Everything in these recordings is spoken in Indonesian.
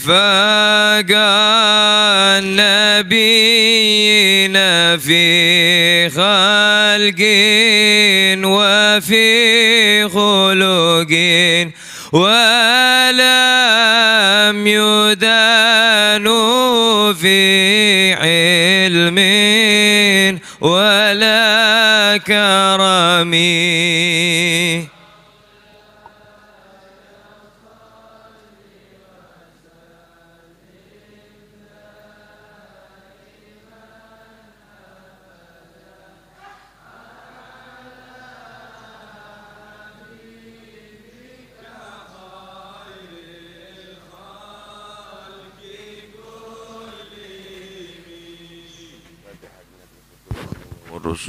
وفاق النبيين في خلق وفي خلق ولم يدانوا في علم ولا كرم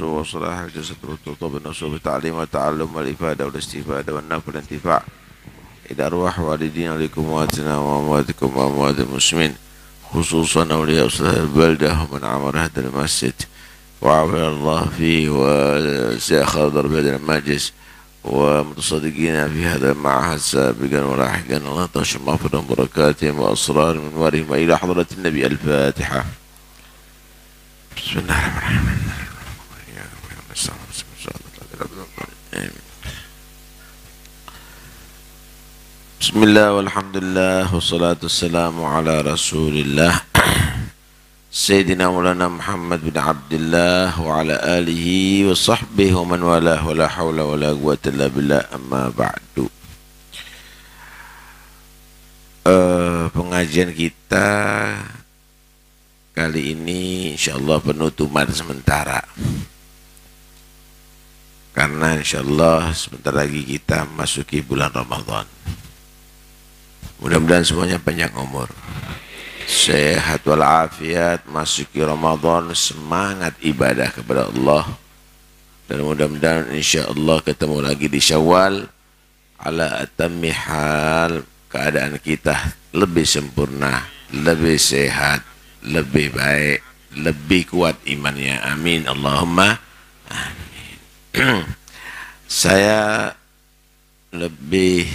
النفس وصلاح الجسد والتطوب النفس بالتعليم والتعلم والإفادة والاستفادة والنفع والانتفاع إلى أرواح والدينا لكمواتنا وأمواتكم وأموات المسلمين خصوصا أولياء أصلاح البلدة ومن عمر هذا المسجد وعافنا الله فيه وسيأخذ ضرب هذا المجلس ومتصدقين في هذا المعهد سابقا ولاحقا الله تشم مغفرة بركاتهم وأسرار من وارهم إلى حضرة النبي الفاتحة بسم الله الرحمن الرحيم Bismillah walhamdulillah wassalatu wassalamu ala rasulillah Sayyidina Maulana Muhammad bin Abdullah wa ala alihi wa sahbihi wa man wala wa la hawla wa la quwata illa billah amma ba'du uh, Pengajian kita kali ini insyaallah penutupan sementara karena insyaallah sebentar lagi kita masuki bulan Ramadhan. Mudah-mudahan semuanya panjang umur. Sehat walafiat, masuki Ramadan, semangat ibadah kepada Allah. Dan mudah-mudahan insya Allah ketemu lagi di Syawal ala atammi hal keadaan kita lebih sempurna, lebih sehat, lebih baik, lebih kuat imannya. Amin. Allahumma amin. Saya lebih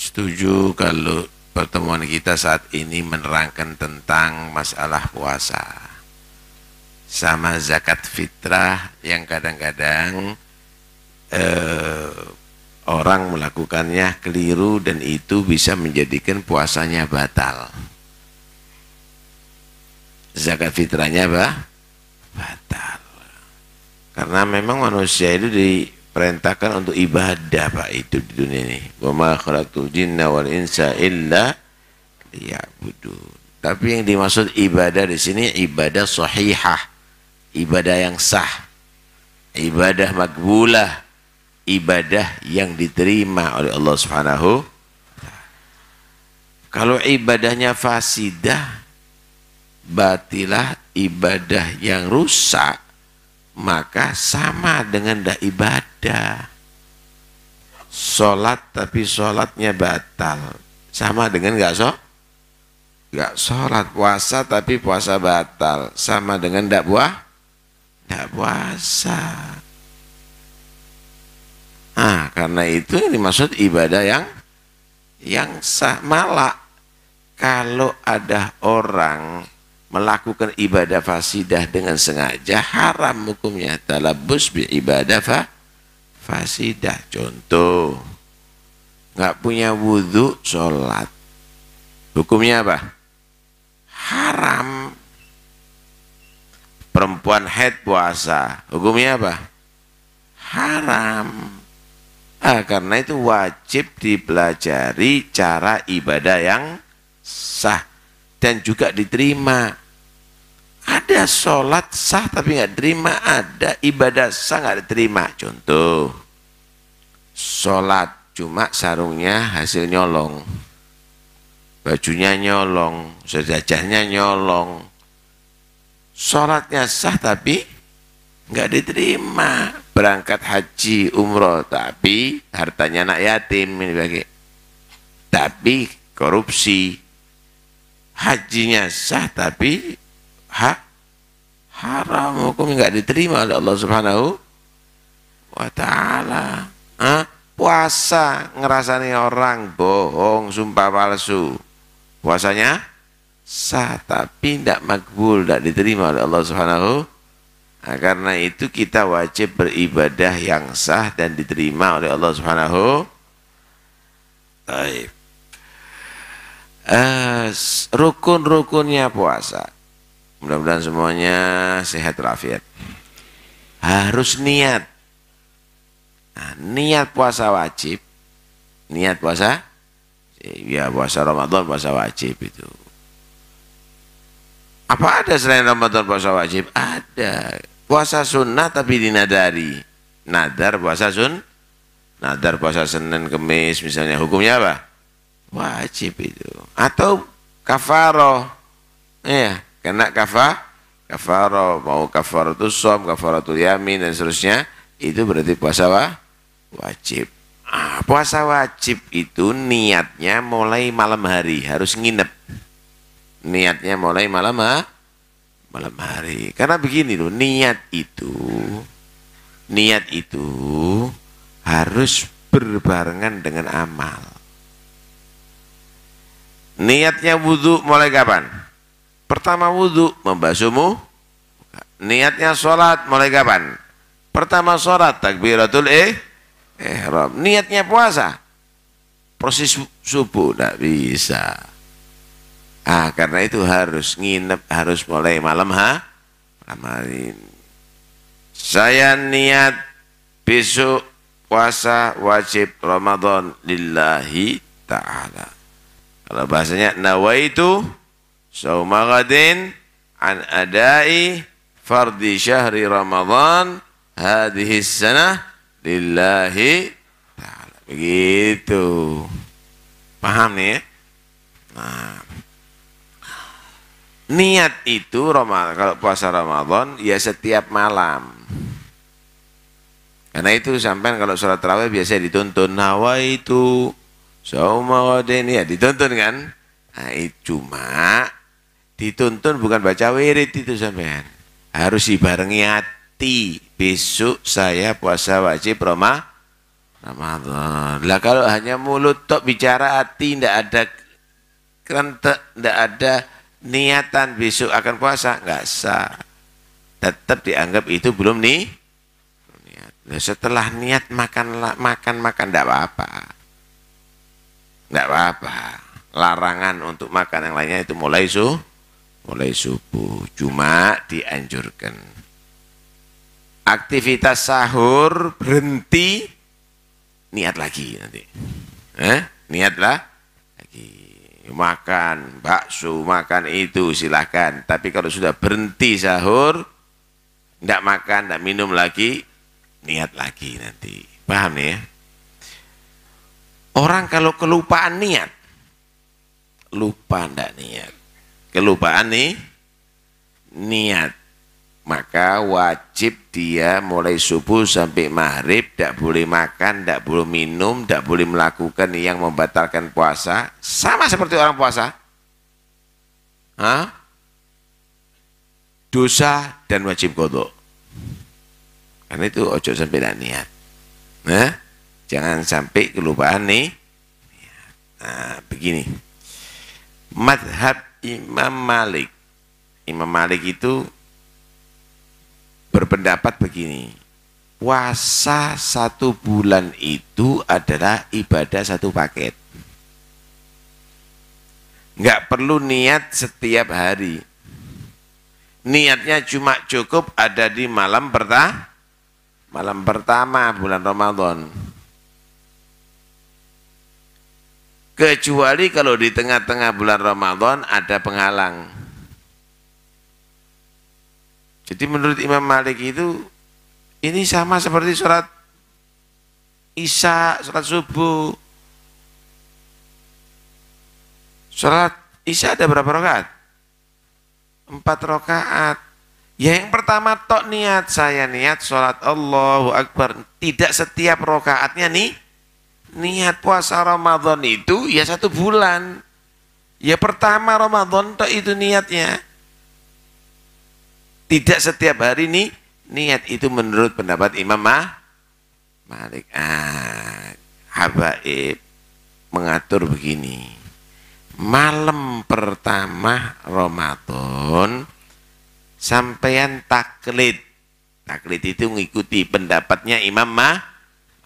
setuju kalau pertemuan kita saat ini menerangkan tentang masalah puasa sama zakat fitrah yang kadang-kadang eh, orang melakukannya keliru dan itu bisa menjadikan puasanya batal zakat fitrahnya apa? batal karena memang manusia itu di diperintahkan untuk ibadah Pak itu di dunia ini. Wa khalaqtul jinna wal insa illa liya'budun. Tapi yang dimaksud ibadah di sini ibadah sahihah, ibadah yang sah, ibadah makbulah, ibadah yang diterima oleh Allah Subhanahu kalau ibadahnya fasidah, batilah ibadah yang rusak maka sama dengan dah ibadah sholat tapi sholatnya batal sama dengan gak so nggak sholat puasa tapi puasa batal sama dengan ndak buah ndak puasa ah karena itu ini maksud ibadah yang yang sah malah kalau ada orang melakukan ibadah fasidah dengan sengaja haram hukumnya talabus bi ibadah fa fasidah contoh nggak punya wudhu sholat hukumnya apa haram perempuan head puasa hukumnya apa haram ah, karena itu wajib dipelajari cara ibadah yang sah dan juga diterima. Ada sholat sah tapi nggak diterima, ada ibadah sah nggak diterima. Contoh, sholat cuma sarungnya hasil nyolong, bajunya nyolong, sejajahnya nyolong. Sholatnya sah tapi nggak diterima. Berangkat haji, umroh, tapi hartanya anak yatim ini bagi. Tapi korupsi, hajinya sah tapi hak haram hukumnya nggak diterima oleh Allah Subhanahu wa taala. Puasa ngerasani orang bohong, sumpah palsu. Puasanya sah tapi tidak makbul, tidak diterima oleh Allah Subhanahu Nah, karena itu kita wajib beribadah yang sah dan diterima oleh Allah Subhanahu Taib eh, rukun-rukunnya puasa. Mudah-mudahan semuanya sehat rafiat. Harus niat. Nah, niat puasa wajib. Niat puasa ya puasa Ramadan puasa wajib itu. Apa ada selain Ramadan puasa wajib? Ada. Puasa sunnah tapi dinadari. Nadar puasa sun, nadar puasa Senin, Kemis misalnya. Hukumnya apa? wajib itu atau kafaro ya kena kafah kafaro mau tuh som tuh yamin dan seterusnya itu berarti puasa wa? wajib ah, puasa wajib itu niatnya mulai malam hari harus nginep niatnya mulai malam ha? malam hari karena begini loh niat itu niat itu harus berbarengan dengan amal Niatnya wudhu mulai kapan? Pertama wudhu membasuh Niatnya sholat mulai kapan? Pertama sholat takbiratul eh ihram. Niatnya puasa. Proses subuh tidak bisa. Ah karena itu harus nginep harus mulai malam ha malam hari. Saya niat besok puasa wajib Ramadan lillahi ta'ala kalau bahasanya nawaitu saumagadin an adai fardi syahri Ramadan hadhihi sanah lillahi ta'ala. Begitu. Paham nih ya? Nah, niat itu Ramadan, kalau puasa Ramadan ya setiap malam. Karena itu sampai kalau sholat tarawih biasa dituntun nawa itu Saumawadin ya dituntun kan? Nah, cuma dituntun bukan baca wirid itu sampean. Harus dibarengi hati. Besok saya puasa wajib Roma Ramadan. Lah kalau hanya mulut tok bicara hati ndak ada kerentek, ndak ada niatan besok akan puasa nggak sah. Tetap dianggap itu belum nih. Nah, setelah niat makan makan makan ndak apa-apa nggak apa-apa larangan untuk makan yang lainnya itu mulai su mulai subuh cuma dianjurkan aktivitas sahur berhenti niat lagi nanti eh? niatlah lagi makan bakso makan itu silahkan tapi kalau sudah berhenti sahur tidak makan tidak minum lagi niat lagi nanti paham nih ya Orang kalau kelupaan niat, lupa ndak niat. Kelupaan nih, niat. Maka wajib dia mulai subuh sampai maghrib, tidak boleh makan, tidak boleh minum, tidak boleh melakukan yang membatalkan puasa. Sama seperti orang puasa. Hah? Dosa dan wajib kodok. Karena itu ojo sampai tidak niat. Nah, Jangan sampai kelupaan nih. Ya, nah, begini. Madhab Imam Malik. Imam Malik itu berpendapat begini. Puasa satu bulan itu adalah ibadah satu paket. Nggak perlu niat setiap hari. Niatnya cuma cukup ada di malam pertama malam pertama bulan Ramadan Kecuali kalau di tengah-tengah bulan Ramadan ada penghalang. Jadi menurut Imam Malik itu ini sama seperti surat Isya, surat subuh. surat Isya ada berapa rokaat? Empat rokaat. Ya yang pertama tok niat saya niat sholat Allahu Akbar. Tidak setiap rokaatnya nih niat puasa Ramadan itu ya satu bulan. Ya pertama Ramadan itu niatnya. Tidak setiap hari nih niat itu menurut pendapat Imam Mah, Malik. Ah, Habaib mengatur begini. Malam pertama Ramadan sampean taklid. Taklid itu mengikuti pendapatnya Imam Mah,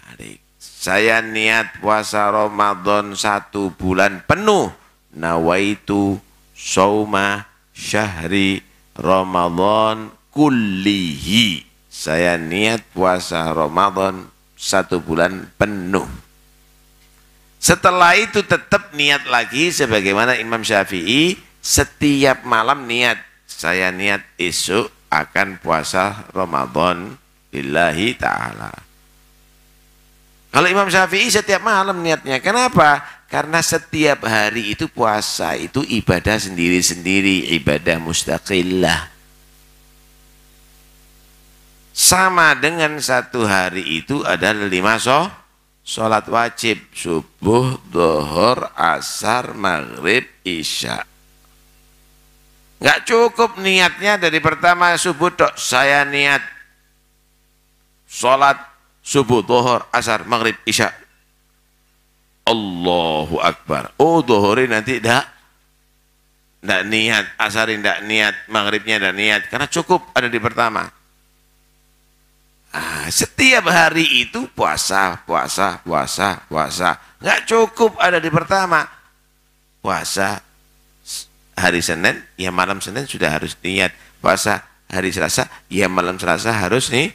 Malik. Saya niat puasa Ramadan satu bulan penuh. Nawaitu sauma syahri Ramadan kullihi. Saya niat puasa Ramadan satu bulan penuh. Setelah itu tetap niat lagi sebagaimana Imam Syafi'i setiap malam niat. Saya niat esok akan puasa Ramadan lillahi ta'ala. Kalau Imam Syafi'i setiap malam niatnya. Kenapa? Karena setiap hari itu puasa itu ibadah sendiri-sendiri, ibadah mustaqillah. Sama dengan satu hari itu adalah lima soh. sholat wajib. Subuh, dohor, asar, maghrib, isya. Gak cukup niatnya dari pertama subuh dok. Saya niat sholat subuh, dohor, asar, maghrib, isya. Allahu Akbar. Oh, dohori nanti dah tidak niat, asarin tidak niat, maghribnya dah niat, karena cukup ada di pertama. Ah, setiap hari itu puasa, puasa, puasa, puasa. Nggak cukup ada di pertama. Puasa hari Senin, ya malam Senin sudah harus niat. Puasa hari Selasa, ya malam Selasa harus nih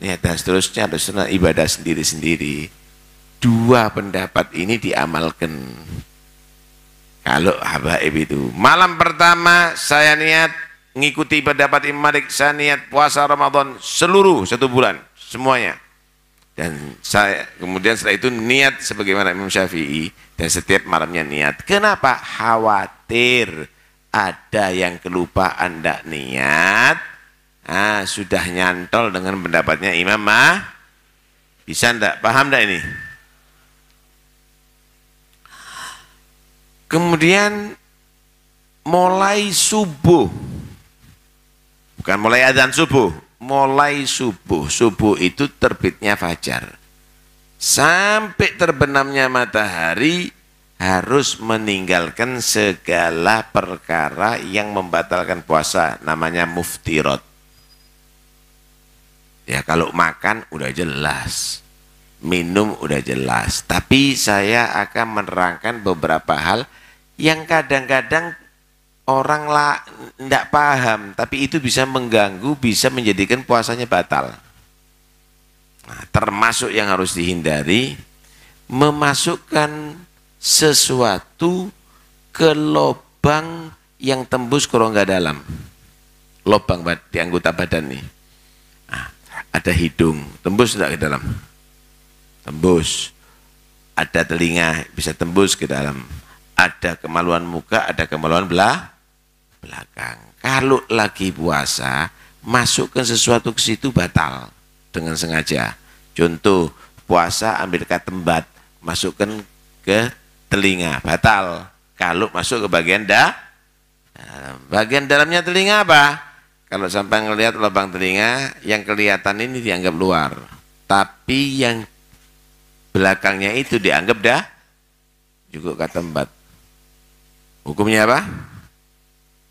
ya dan seterusnya dan seterusnya ibadah sendiri-sendiri dua pendapat ini diamalkan kalau habaib itu malam pertama saya niat mengikuti pendapat Imam Malik saya niat puasa Ramadan seluruh satu bulan semuanya dan saya kemudian setelah itu niat sebagaimana Imam Syafi'i dan setiap malamnya niat kenapa khawatir ada yang kelupaan tidak niat ah, sudah nyantol dengan pendapatnya Imam Mah bisa ndak paham ndak ini kemudian mulai subuh bukan mulai azan subuh mulai subuh subuh itu terbitnya fajar sampai terbenamnya matahari harus meninggalkan segala perkara yang membatalkan puasa namanya muftirot Ya kalau makan udah jelas, minum udah jelas. Tapi saya akan menerangkan beberapa hal yang kadang-kadang orang lah tidak paham, tapi itu bisa mengganggu, bisa menjadikan puasanya batal. Nah, termasuk yang harus dihindari memasukkan sesuatu ke lubang yang tembus ke rongga dalam. Lubang di anggota badan nih ada hidung, tembus tidak ke dalam? Tembus. Ada telinga, bisa tembus ke dalam. Ada kemaluan muka, ada kemaluan belah belakang. Kalau lagi puasa, masukkan sesuatu ke situ batal dengan sengaja. Contoh, puasa ambil katembat, masukkan ke telinga, batal. Kalau masuk ke bagian da, bagian dalamnya telinga apa? Kalau sampai ngelihat lubang telinga, yang kelihatan ini dianggap luar. Tapi yang belakangnya itu dianggap dah juga kata empat. Hukumnya apa?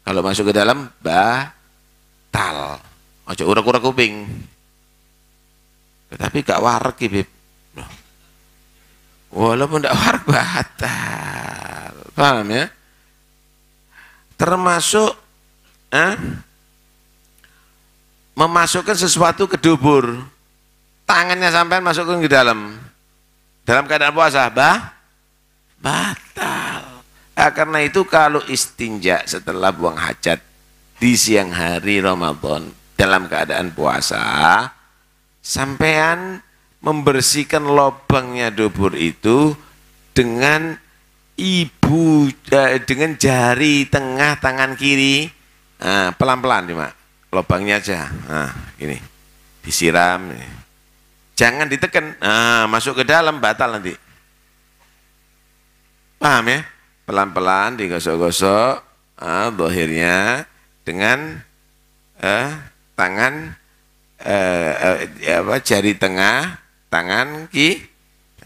Kalau masuk ke dalam, batal. Ojo urak-urak kuping. Tetapi gak warak bib. Walaupun gak warak batal. Paham ya? Termasuk eh, memasukkan sesuatu ke dubur tangannya sampai masukkan ke dalam dalam keadaan puasa bah batal nah, karena itu kalau istinja setelah buang hajat di siang hari Ramadan dalam keadaan puasa sampean membersihkan lobangnya dubur itu dengan ibu eh, dengan jari tengah tangan kiri nah, pelan-pelan nah, mak lubangnya aja. Nah, ini disiram. Ya. Jangan ditekan, nah, masuk ke dalam batal nanti. Paham ya? Pelan-pelan digosok-gosok, Akhirnya ah, dengan eh, tangan eh, eh, apa jari tengah, tangan ki,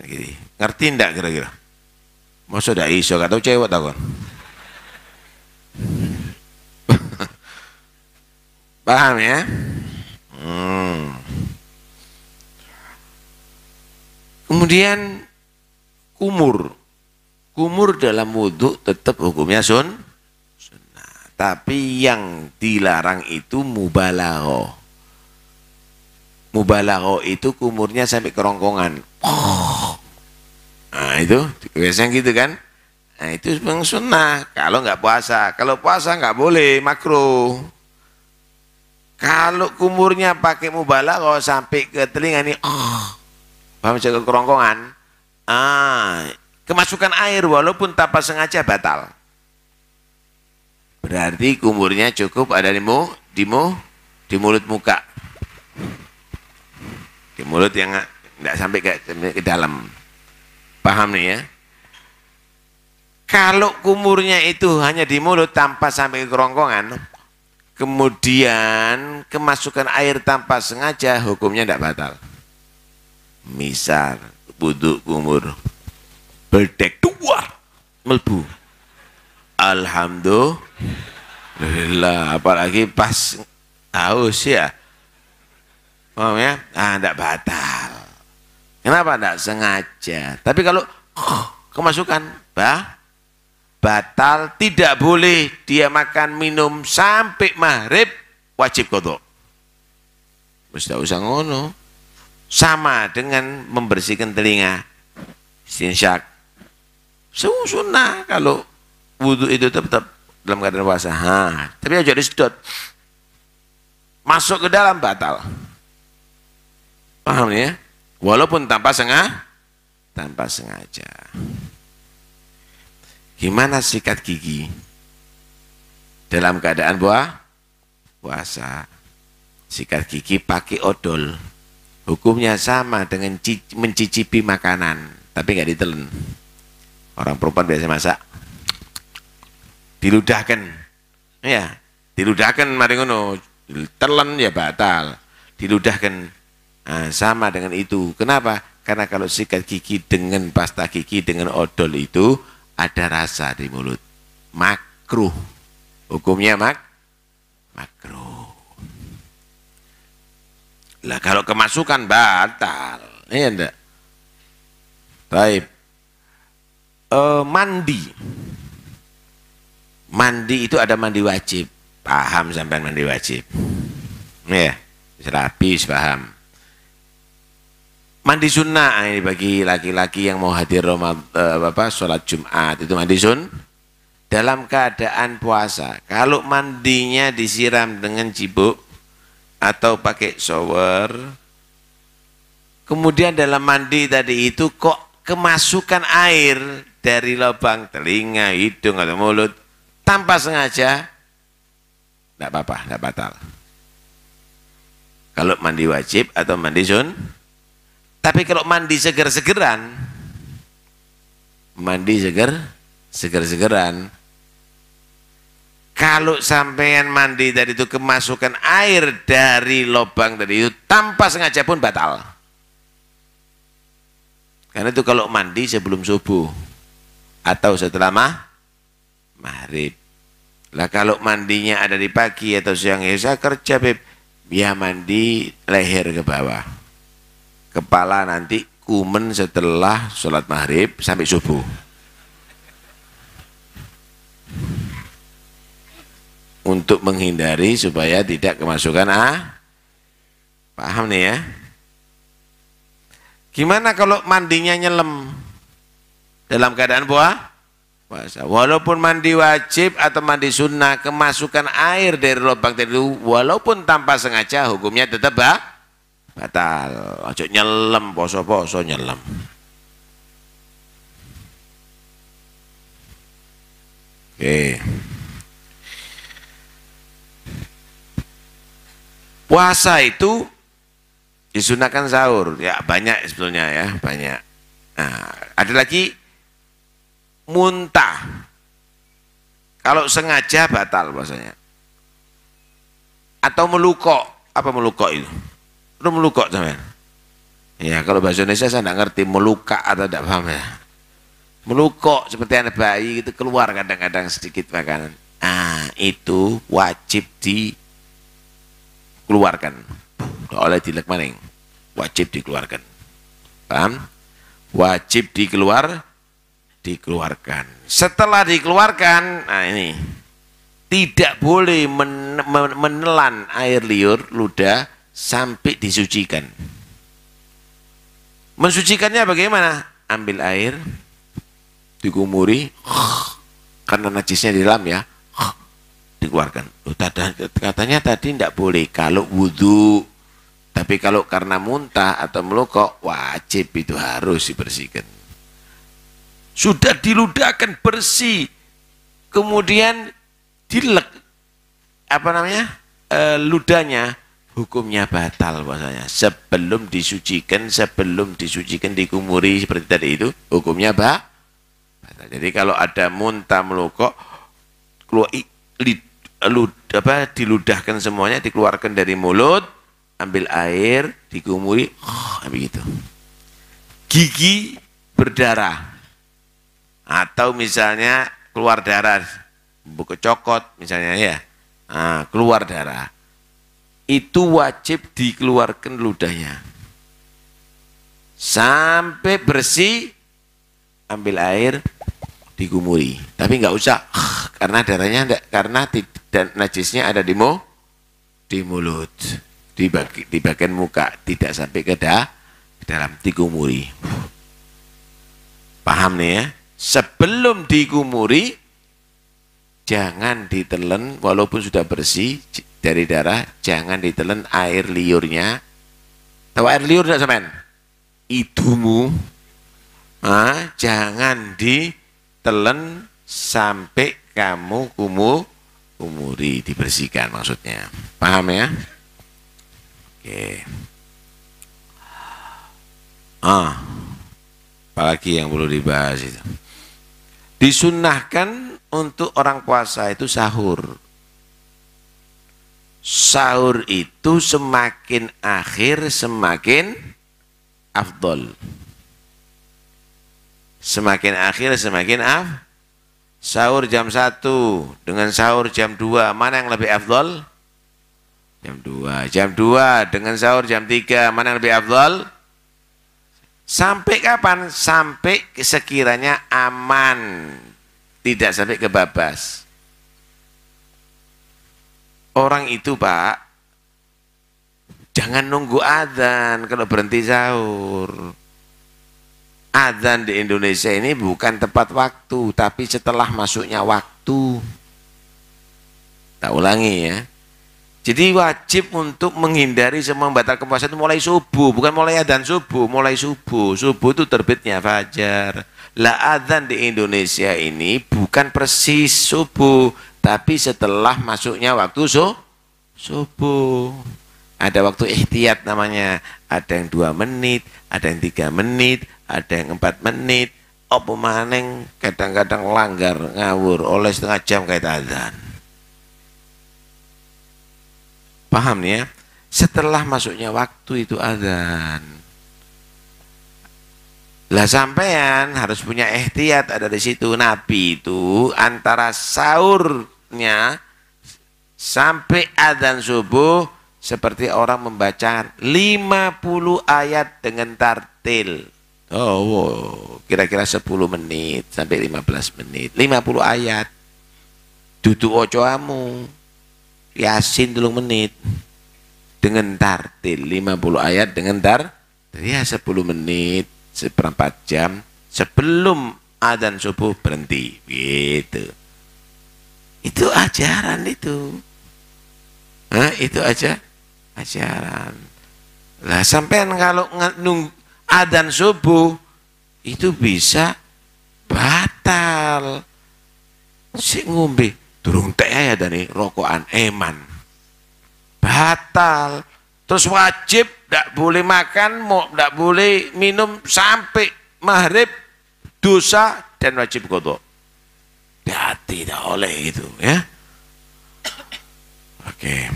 kiri. Ngerti ndak kira-kira? Masa iso, gak tau cewek kan Paham ya? Hmm. Kemudian kumur. Kumur dalam wudhu tetap hukumnya sun. Sunnah. Tapi yang dilarang itu mubalaho mubalaho itu kumurnya sampai kerongkongan. Oh. Nah, itu biasanya gitu kan? Nah, itu memang sunnah. Kalau nggak puasa, kalau puasa nggak boleh makruh. Kalau kumurnya pakai mubala kalau sampai ke telinga ini, oh, paham jaga kerongkongan, ah, kemasukan air walaupun tanpa sengaja batal. Berarti kumurnya cukup ada di mu, di mu, di mulut muka. Di mulut yang tidak sampai ke, ke dalam. Paham nih ya? Kalau kumurnya itu hanya di mulut tanpa sampai ke kerongkongan, kemudian kemasukan air tanpa sengaja hukumnya tidak batal misal buduk kumur berdek dua melbu alhamdulillah apalagi pas haus ya paham ya ah tidak batal kenapa tidak sengaja tapi kalau kemasukan bah batal, tidak boleh dia makan minum sampai maghrib, wajib kodok. Mustahil usah ngono. Sama dengan membersihkan telinga. Sinsyak. Semua sunnah kalau wudhu itu tetap dalam keadaan puasa. Ha, tapi aja disedot. Masuk ke dalam batal. Paham ya? Walaupun tanpa sengaja, tanpa sengaja. Gimana sikat gigi? Dalam keadaan buah? Puasa. Sikat gigi pakai odol. Hukumnya sama dengan mencicipi makanan, tapi nggak ditelen Orang perempuan biasa masak. Diludahkan. Ya, diludahkan mari ngono. Telan ya batal. Diludahkan. Nah, sama dengan itu. Kenapa? Karena kalau sikat gigi dengan pasta gigi dengan odol itu ada rasa di mulut. Makruh. Hukumnya mak makruh. Lah kalau kemasukan batal. ini iya enggak? Baik. E, mandi. Mandi itu ada mandi wajib. Paham sampai mandi wajib. Ya, sudah paham mandi sunnah ah, ini bagi laki-laki yang mau hadir Ramadan eh, apa sholat Jumat itu mandi sun dalam keadaan puasa kalau mandinya disiram dengan cibuk atau pakai shower kemudian dalam mandi tadi itu kok kemasukan air dari lubang telinga, hidung atau mulut tanpa sengaja tidak apa-apa, tidak batal kalau mandi wajib atau mandi sun tapi kalau mandi seger-segeran, mandi seger, seger-segeran, kalau sampean mandi dari itu kemasukan air dari lubang dari itu tanpa sengaja pun batal. Karena itu kalau mandi sebelum subuh atau setelah mah, maghrib. Lah kalau mandinya ada di pagi atau siang ya saya kerja beb, ya mandi leher ke bawah kepala nanti kumen setelah sholat maghrib sampai subuh untuk menghindari supaya tidak kemasukan ah paham nih ya gimana kalau mandinya nyelem dalam keadaan buah puasa walaupun mandi wajib atau mandi sunnah kemasukan air dari lubang tadi walaupun tanpa sengaja hukumnya tetap bah batal ojo nyelam poso-poso nyelam, oke puasa itu disunahkan sahur ya banyak sebetulnya ya banyak nah, ada lagi muntah kalau sengaja batal puasanya atau melukok apa melukok itu Lu melukok teman Ya kalau bahasa Indonesia saya tidak ngerti meluka atau tidak paham ya. Melukok seperti anak bayi itu keluar kadang-kadang sedikit makanan. Ah itu wajib dikeluarkan. Oleh dilek maning. Wajib dikeluarkan. Paham? Wajib dikeluar dikeluarkan. Setelah dikeluarkan, nah ini tidak boleh menelan air liur ludah sampai disucikan. Mensucikannya bagaimana? Ambil air, digumuri, karena najisnya di dalam ya, dikeluarkan. Katanya tadi tidak boleh kalau wudhu, tapi kalau karena muntah atau melukok, wajib itu harus dibersihkan. Sudah diludahkan bersih, kemudian dilek apa namanya e, ludahnya hukumnya batal puasanya sebelum disucikan sebelum disucikan dikumuri seperti tadi itu hukumnya ba batal jadi kalau ada muntah melukok keluar lid, lud, apa diludahkan semuanya dikeluarkan dari mulut ambil air dikumuri oh, begitu gigi berdarah atau misalnya keluar darah buku cokot misalnya ya nah, keluar darah itu wajib dikeluarkan ludahnya. Sampai bersih, ambil air, digumuri. Tapi nggak usah, karena darahnya enggak, karena dan najisnya ada di mu, di mulut, di, bagi, di bagian muka, tidak sampai ke da, dalam digumuri. Paham nih ya? Sebelum digumuri, jangan ditelan walaupun sudah bersih dari darah jangan ditelan air liurnya tahu air liur tidak semen itumu? ah, jangan ditelan sampai kamu kumu umuri dibersihkan maksudnya paham ya oke ah apalagi yang perlu dibahas itu disunahkan untuk orang puasa itu sahur sahur itu semakin akhir semakin afdol semakin akhir semakin af sahur jam 1 dengan sahur jam 2 mana yang lebih afdol jam 2 jam 2 dengan sahur jam 3 mana yang lebih afdol sampai kapan sampai sekiranya aman tidak sampai kebabas orang itu pak jangan nunggu adzan kalau berhenti sahur adzan di Indonesia ini bukan tepat waktu tapi setelah masuknya waktu tak ulangi ya jadi wajib untuk menghindari semua batal puasa itu mulai subuh, bukan mulai adzan subuh, mulai subuh. Subuh itu terbitnya fajar. Lah adzan di Indonesia ini bukan persis subuh, tapi setelah masuknya waktu so, subuh ada waktu ikhtiat namanya ada yang dua menit ada yang tiga menit ada yang empat menit opo maneng kadang-kadang langgar ngawur oleh setengah jam kayak adzan paham nih ya setelah masuknya waktu itu adzan lah sampean harus punya ikhtiat ada di situ nabi itu antara sahur sholatnya sampai adzan subuh seperti orang membaca 50 ayat dengan tartil. Oh, wow. kira-kira 10 menit sampai 15 menit. 50 ayat. Duduk ocoamu. Yasin telung menit. Dengan tartil 50 ayat dengan tartil. Ya 10 menit, seperempat jam sebelum adzan subuh berhenti. Gitu. Itu ajaran itu. Nah, itu aja ajaran. Lah sampean kalau nung adan subuh itu bisa batal. Si ngombe turun teh ya dari rokokan eman. Batal. Terus wajib tidak boleh makan, mau tidak boleh minum sampai maghrib dosa dan wajib kodok. Ya, tidak oleh itu ya. Oke.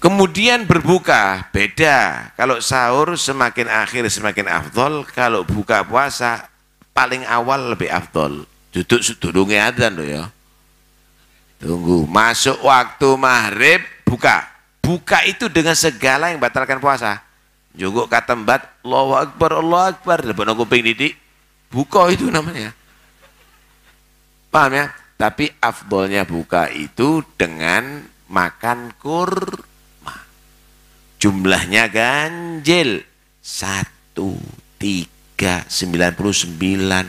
Kemudian berbuka, beda. Kalau sahur semakin akhir semakin afdol, kalau buka puasa paling awal lebih afdol. Duduk sedurunge adzan loh ya. Tunggu, masuk waktu maghrib buka. Buka itu dengan segala yang batalkan puasa. Jogok katembat, Allah Akbar, Allah Akbar. Lebok kuping didik, buka itu namanya. Paham ya? Tapi afdolnya buka itu dengan makan kurma. Jumlahnya ganjil. Satu, tiga, sembilan puluh sembilan,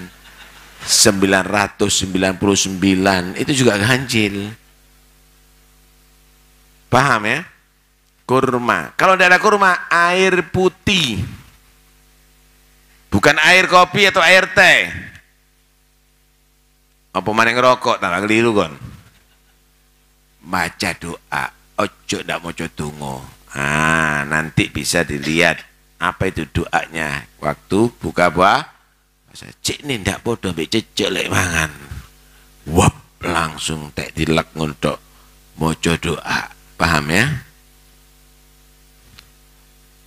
sembilan ratus sembilan puluh sembilan. Itu juga ganjil. Paham ya? Kurma. Kalau tidak ada kurma, air putih. Bukan air kopi atau air teh apa yang rokok tambah keliru kon baca doa ojo dak mojo tungo ah nanti bisa dilihat apa itu doanya waktu buka buah saya cek nih ndak bodoh mbek cecek lek mangan wap langsung teh dilek ngontok moco doa paham ya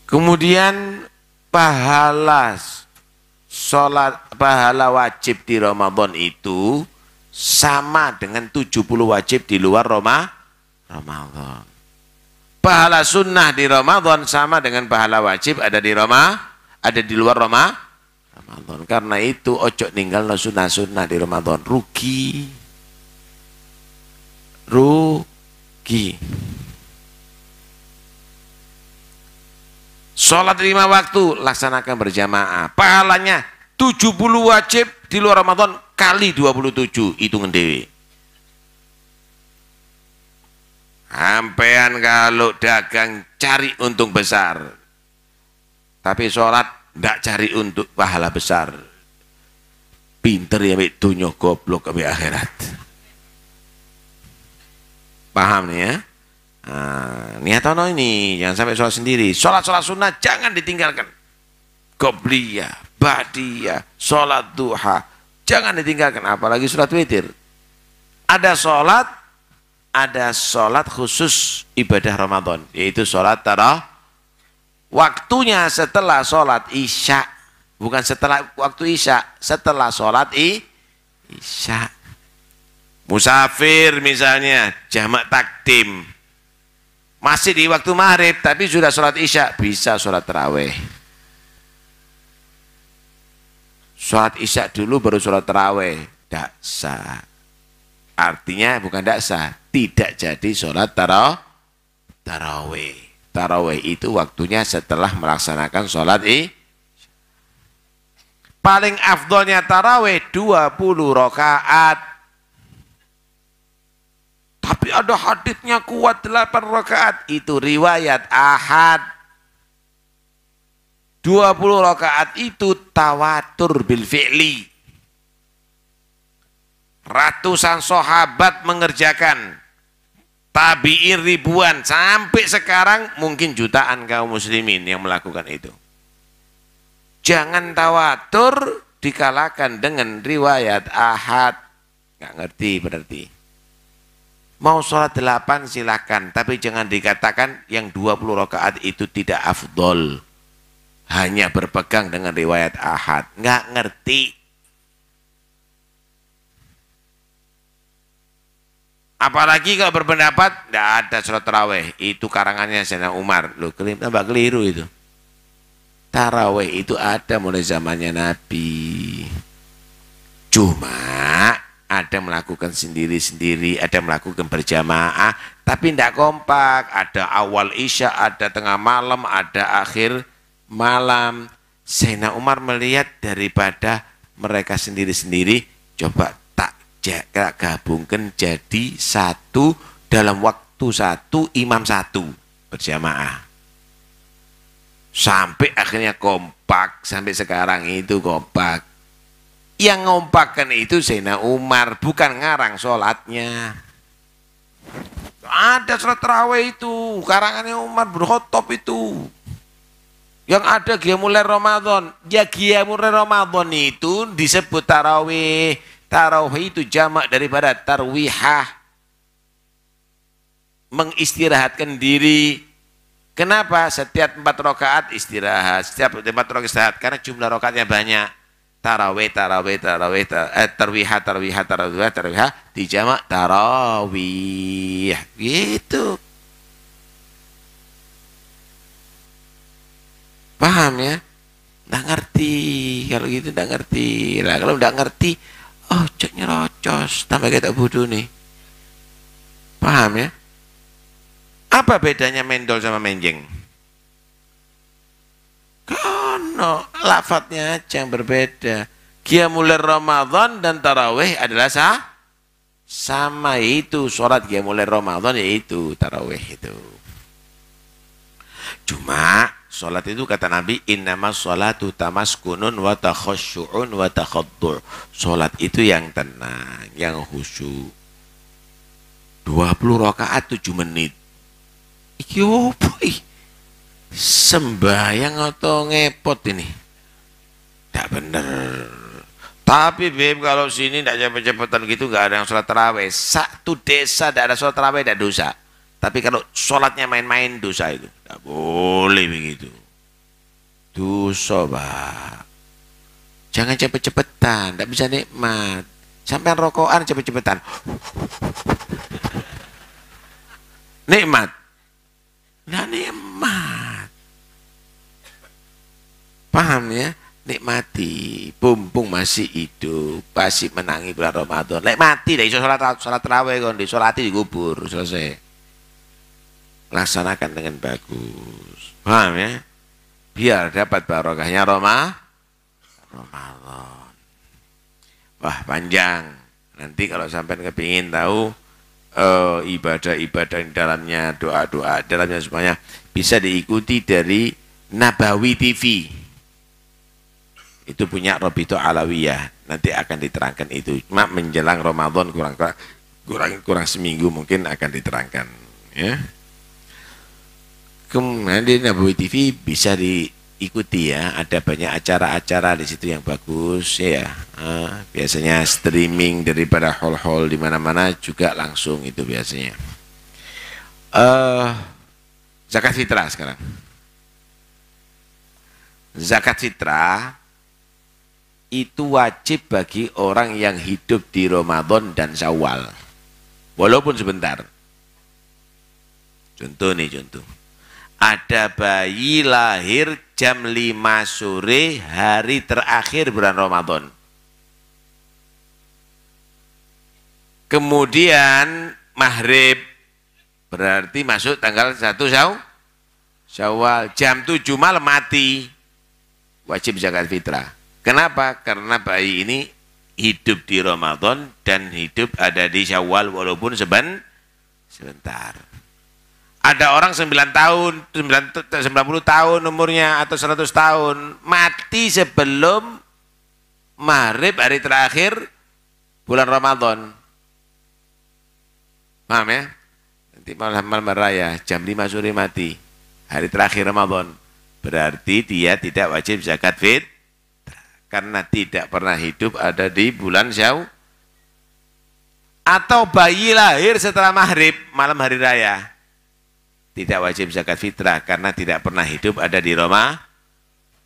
kemudian pahala sholat pahala wajib di Ramadan itu sama dengan 70 wajib di luar Roma, Ramadan. Pahala sunnah di Ramadan sama dengan pahala wajib ada di Roma, ada di luar Roma, Ramadan. Karena itu ojok ninggal no sunnah-sunnah di Ramadan. Rugi. Rugi. Sholat lima waktu laksanakan berjamaah. Pahalanya 70 wajib di luar Ramadan kali 27 hitungan dewi Hampean kalau dagang cari untung besar. Tapi sholat tidak cari untuk pahala besar. Pinter ya itu dunia goblok ke akhirat. Paham nih ya? Nah, niat tono ini jangan sampai sholat sendiri. Sholat sholat sunnah jangan ditinggalkan. goblia badia, sholat duha, Jangan ditinggalkan, apalagi surat witir. Ada sholat, ada sholat khusus ibadah Ramadan, yaitu sholat tarah. Waktunya setelah sholat isya, bukan setelah waktu isya, setelah sholat i, isya. Musafir misalnya, jamak takdim. Masih di waktu maghrib, tapi sudah sholat isya, bisa sholat terawih Sholat isya dulu baru sholat terawih. Tidak sah. Artinya bukan tidak sah. Tidak jadi sholat tarawih. Tarawih. Tarawih itu waktunya setelah melaksanakan sholat i. Paling afdolnya tarawih 20 rokaat. Tapi ada haditnya kuat 8 rokaat. Itu riwayat ahad. 20 rakaat itu tawatur bil fi'li. Ratusan sahabat mengerjakan tabi'in ribuan sampai sekarang mungkin jutaan kaum muslimin yang melakukan itu. Jangan tawatur dikalahkan dengan riwayat ahad. Nggak ngerti berarti. Mau sholat delapan silakan, tapi jangan dikatakan yang 20 rakaat itu tidak afdol hanya berpegang dengan riwayat ahad nggak ngerti apalagi kalau berpendapat tidak ada surat taraweh itu karangannya Sayyidina Umar lo keliru tambah keliru itu taraweh itu ada mulai zamannya Nabi cuma ada melakukan sendiri-sendiri, ada melakukan berjamaah, tapi tidak kompak. Ada awal isya, ada tengah malam, ada akhir malam. Sayyidina Umar melihat daripada mereka sendiri-sendiri, coba tak jaga gabungkan jadi satu dalam waktu satu, imam satu berjamaah. Sampai akhirnya kompak, sampai sekarang itu kompak. Yang ngompakkan itu Sayyidina Umar, bukan ngarang sholatnya ada sholat terawih itu karangannya Umar berkhotob itu yang ada mulai Ramadan. Ya mulai Ramadan itu disebut tarawih. Tarawih itu jamak daripada tarwihah. Mengistirahatkan diri. Kenapa? Setiap empat rakaat istirahat. Setiap empat rakaat istirahat. Karena jumlah rakaatnya banyak. Tarawih, tarawih, tarawih, tarawih eh, tarwihah, tarwihah, tarwihah, Di jamak tarawih. Gitu. Paham ya? Nggak ngerti. Kalau gitu nggak ngerti. Lah kalau nggak ngerti, oh ceknya rocos. Tambah kita bodoh nih. Paham ya? Apa bedanya mendol sama menjeng? Kono, Lafatnya aja yang berbeda. mulai Ramadan dan taraweh adalah sah? Sama itu, sholat mulai Ramadan yaitu taraweh itu. Cuma Sholat itu kata Nabi, innama tamas tamaskunun wa takhasyu'un wa takhaddur. sholat itu yang tenang, yang khusyuk. 20 rakaat 7 menit. Iki opo Sembahyang atau ngepot ini? Tidak bener. Tapi Bim kalau sini tidak cepet-cepetan gitu nggak ada yang sholat terawih. Satu desa tidak ada sholat terawih tidak dosa. Tapi kalau sholatnya main-main dosa itu. Tidak boleh begitu. Dosa, Pak. Jangan cepet-cepetan, tidak bisa nikmat. Sampai rokokan cepet-cepetan. Nikmat. Nah nikmat. Paham ya? Nikmati, bumbung masih hidup, pasti menangi bulan Ramadan. Nikmati, dah iso sholat, sholat terawih, Sholat di kubur, selesai laksanakan dengan bagus. Paham ya? Biar dapat barokahnya Roma. Ramadan. Wah panjang. Nanti kalau sampai kepingin tahu ibadah eh, ibadah-ibadah di dalamnya, doa-doa dalamnya semuanya bisa diikuti dari Nabawi TV. Itu punya Robito Alawiyah. Nanti akan diterangkan itu. Cuma menjelang Ramadan kurang kurang kurang seminggu mungkin akan diterangkan. Ya kemudian nah, Nabawi TV bisa diikuti ya ada banyak acara-acara di situ yang bagus ya ah, biasanya streaming daripada hall-hall di mana-mana juga langsung itu biasanya uh, zakat fitrah sekarang zakat fitrah itu wajib bagi orang yang hidup di Ramadan dan Syawal. Walaupun sebentar. Contoh nih contoh ada bayi lahir jam 5 sore hari terakhir bulan Ramadan. Kemudian maghrib berarti masuk tanggal 1 Syawal jam 7 malam mati wajib zakat fitrah. Kenapa? Karena bayi ini hidup di Ramadan dan hidup ada di Syawal walaupun seben sebentar. Ada orang 9 tahun, 90 tahun umurnya atau 100 tahun mati sebelum maghrib hari terakhir bulan Ramadan. Paham ya? Nanti malam, malam raya, jam 5 sore mati. Hari terakhir Ramadan. Berarti dia tidak wajib zakat fit karena tidak pernah hidup ada di bulan Syawal. Atau bayi lahir setelah maghrib malam hari raya tidak wajib zakat fitrah karena tidak pernah hidup ada di Roma.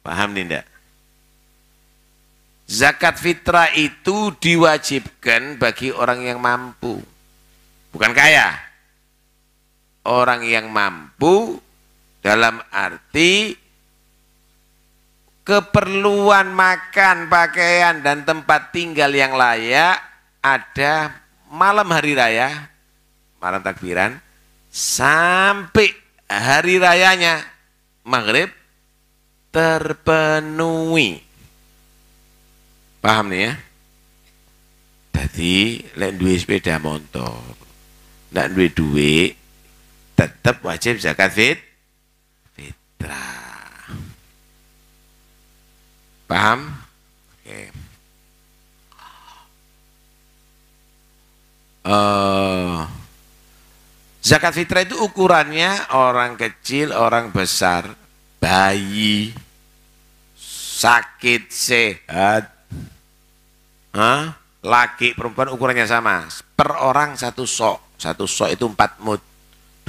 Paham tidak? Zakat fitrah itu diwajibkan bagi orang yang mampu. Bukan kaya. Orang yang mampu dalam arti keperluan makan, pakaian, dan tempat tinggal yang layak ada malam hari raya, malam takbiran, sampai hari rayanya maghrib terpenuhi. Paham nih ya? Jadi lek duwe sepeda motor, ndak duwe duit tetap wajib zakat fit fitrah. Paham? Oke. Okay. Uh, eh, Zakat fitrah itu ukurannya orang kecil, orang besar, bayi, sakit, sehat, Hah? laki, perempuan ukurannya sama. Per orang satu sok, satu sok itu empat mut,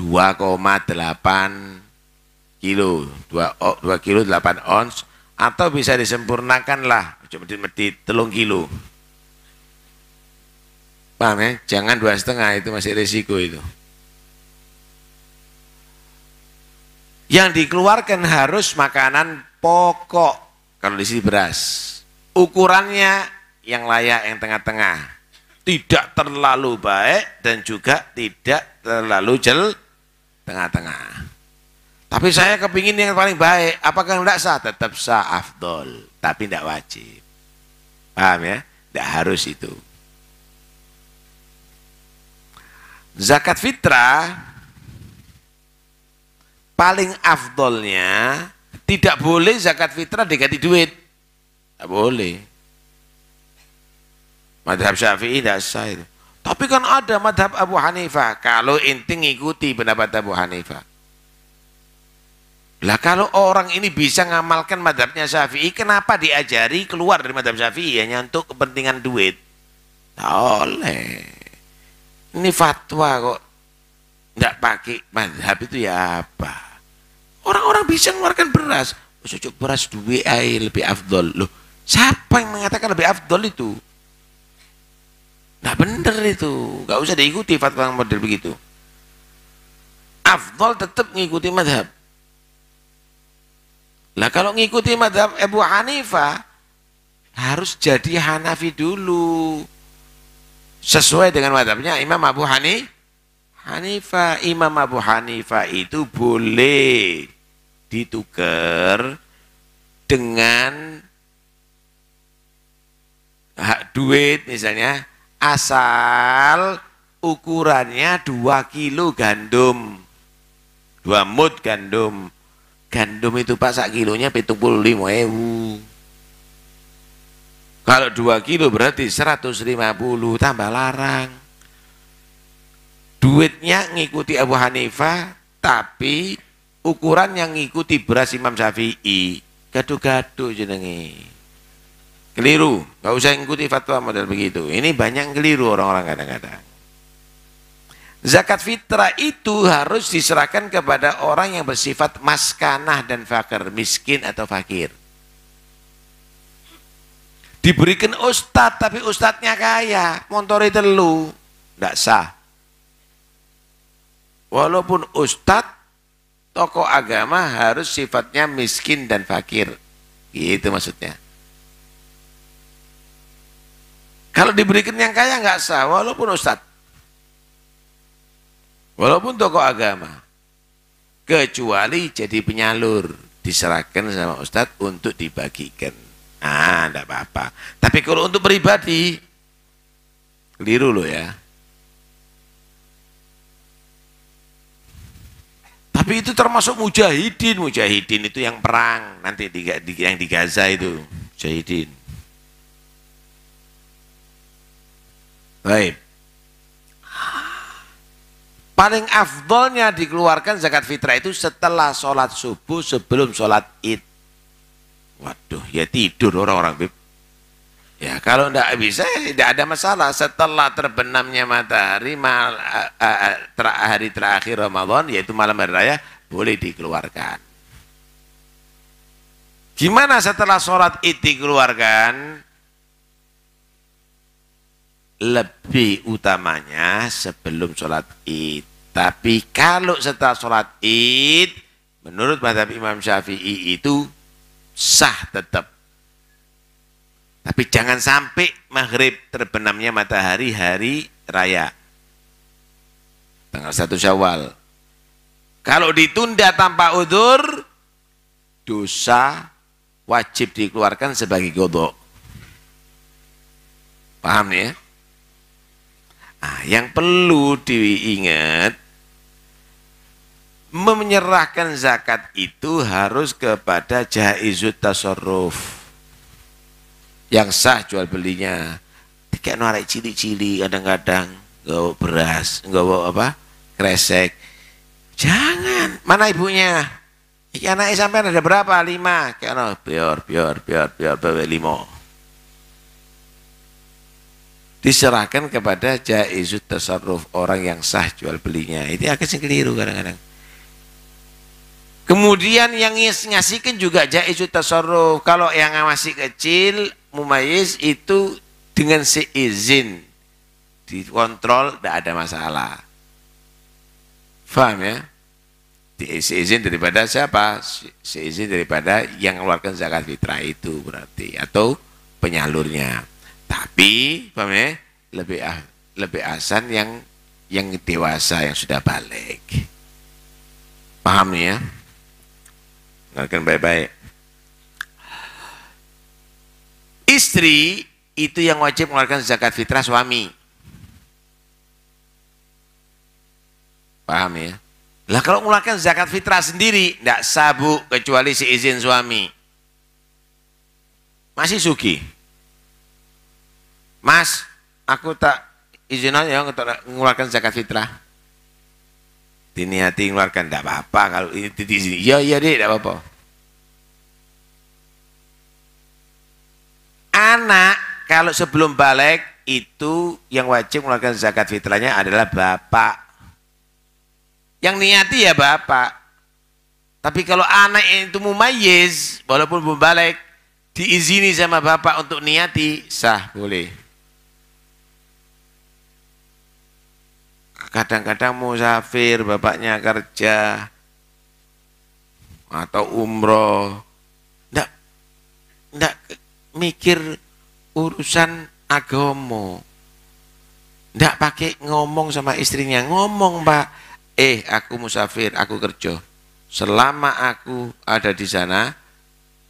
2,8 kilo, 2, kilo, 2 kilo 8 ons, atau bisa disempurnakan lah, di medit telung kilo. Paham ya? Jangan dua setengah itu masih risiko itu. Yang dikeluarkan harus makanan pokok. Kalau di sini beras. Ukurannya yang layak, yang tengah-tengah. Tidak terlalu baik dan juga tidak terlalu jel tengah-tengah. Tapi saya kepingin yang paling baik. Apakah tidak sah? Tetap sah afdol. Tapi tidak wajib. Paham ya? Tidak harus itu. Zakat fitrah paling afdolnya tidak boleh zakat fitrah diganti duit. Tidak boleh. Madhab Syafi'i tidak sah itu. Tapi kan ada madhab Abu Hanifah. Kalau inti ngikuti pendapat Abu Hanifah. Lah kalau orang ini bisa ngamalkan madhabnya Syafi'i, kenapa diajari keluar dari madhab Syafi'i hanya ya, untuk kepentingan duit? tidak oleh. Ini fatwa kok nggak pakai madhab itu ya apa? Orang-orang bisa mengeluarkan beras. Cocok beras dua air lebih afdol. Loh, siapa yang mengatakan lebih afdol itu? nah bener itu. Nggak usah diikuti fatwa model begitu. Afdol tetap mengikuti madhab. Lah kalau ngikuti madhab Abu Hanifah, harus jadi Hanafi dulu sesuai dengan madhabnya Imam Abu Hanifah Hanifah, Imam Abu Hanifah itu boleh ditukar dengan hak duit misalnya asal ukurannya dua kilo gandum dua mut gandum gandum itu pak sak kilonya pitung puluh lima ewu kalau dua kilo berarti 150 tambah larang duitnya ngikuti Abu Hanifah tapi ukuran yang ngikuti beras Imam Syafi'i gaduh-gaduh jenenge keliru nggak usah ngikuti fatwa model begitu ini banyak keliru orang-orang kadang-kadang zakat fitrah itu harus diserahkan kepada orang yang bersifat maskanah dan fakir miskin atau fakir diberikan ustadz tapi ustadznya kaya montori telu tidak sah Walaupun Ustad tokoh agama harus sifatnya miskin dan fakir. itu maksudnya. Kalau diberikan yang kaya nggak sah, walaupun Ustad, Walaupun tokoh agama. Kecuali jadi penyalur. Diserahkan sama Ustad untuk dibagikan. Ah, enggak apa-apa. Tapi kalau untuk pribadi, keliru loh ya. Tapi itu termasuk mujahidin. Mujahidin itu yang perang nanti di, di, yang di Gaza itu. Mujahidin. Baik. Paling afdolnya dikeluarkan zakat fitrah itu setelah sholat subuh sebelum sholat id. Waduh, ya tidur orang-orang. Ya, kalau tidak bisa tidak ya ada masalah. Setelah terbenamnya matahari mal, ter, hari terakhir Ramadan yaitu malam hari raya boleh dikeluarkan. Gimana setelah sholat id dikeluarkan? Lebih utamanya sebelum sholat id. Tapi kalau setelah sholat id, menurut madhab Imam Syafi'i itu sah tetap tapi jangan sampai maghrib terbenamnya matahari hari raya. Tanggal satu syawal. Kalau ditunda tanpa udur, dosa wajib dikeluarkan sebagai godok. Paham ya? Nah, yang perlu diingat, menyerahkan zakat itu harus kepada jaizut tasarruf yang sah jual belinya tiga narik cili-cili kadang-kadang nggak beras nggak apa kresek jangan mana ibunya iki anaknya sampai ada berapa lima kano biar biar biar biar bawa limo diserahkan kepada jaisut tasarruf orang yang sah jual belinya itu agak sing keliru kadang-kadang kemudian yang ngasihkan juga jaisut tasarruf kalau yang masih kecil Mumayis itu dengan seizin dikontrol tidak ada masalah. Faham ya? Seizin daripada siapa? Seizin daripada yang mengeluarkan zakat fitrah itu berarti atau penyalurnya. Tapi, paham ya? Lebih ah, lebih asan yang yang dewasa yang sudah balik. Paham ya? Dengarkan baik-baik. Istri itu yang wajib mengeluarkan zakat fitrah suami. Paham ya? Lah kalau mengeluarkan zakat fitrah sendiri, tidak sabu kecuali si izin suami. Masih suki. Mas, aku tak izin aja mengeluarkan zakat fitrah. Diniati mengeluarkan, tidak apa-apa kalau ini izin. Iya, iya deh, tidak apa-apa. Anak kalau sebelum balik itu yang wajib melakukan zakat fitrahnya adalah bapak. Yang niati ya bapak. Tapi kalau anak itu mumayyiz, walaupun belum balik, diizini sama bapak untuk niati, sah boleh. Kadang-kadang musafir, bapaknya kerja, atau umroh, enggak, enggak mikir urusan agomo. Ndak pakai ngomong sama istrinya, ngomong pak, eh aku musafir, aku kerja. Selama aku ada di sana,